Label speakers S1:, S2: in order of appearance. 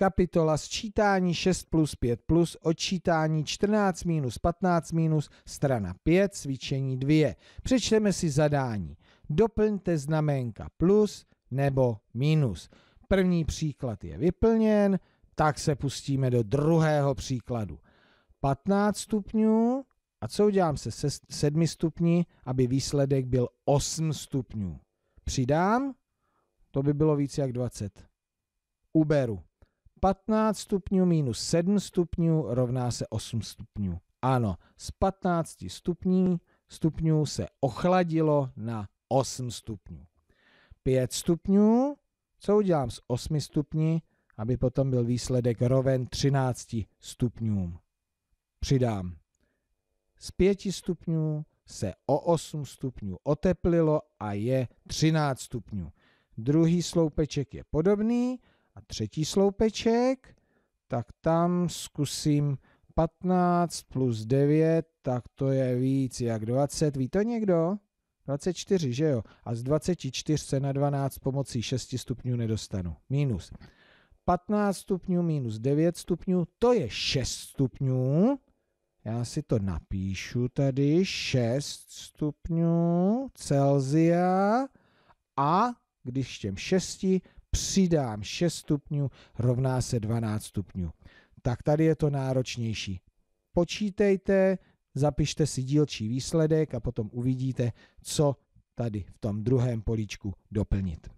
S1: kapitola sčítání 6 plus 5 plus, odčítání 14 minus 15 minus, strana 5, cvičení 2. Přečteme si zadání. Doplňte znaménka plus nebo minus. První příklad je vyplněn, tak se pustíme do druhého příkladu. 15 stupňů, a co udělám se 7 stupni, aby výsledek byl 8 stupňů? Přidám, to by bylo víc jak 20. Uberu. 15 stupňů minus 7 stupňů rovná se 8 stupňů. Ano, z 15 stupní, stupňů se ochladilo na 8 stupňů. 5 stupňů, co udělám s 8 stupni, aby potom byl výsledek roven 13 stupňům. Přidám. Z 5 stupňů se o 8 stupňů oteplilo a je 13 stupňů. Druhý sloupeček je podobný, a třetí sloupeček, tak tam zkusím 15 plus 9, tak to je víc jak 20. Ví to někdo? 24, že jo? A z 24 se na 12 pomocí 6 stupňů nedostanu. Minus. 15 stupňů minus 9 stupňů, to je 6 stupňů. Já si to napíšu tady, 6 stupňů Celzia a když těm 6 přidám 6 stupňů, rovná se 12 stupňů. Tak tady je to náročnější. Počítejte, zapište si dílčí výsledek a potom uvidíte, co tady v tom druhém políčku doplnit.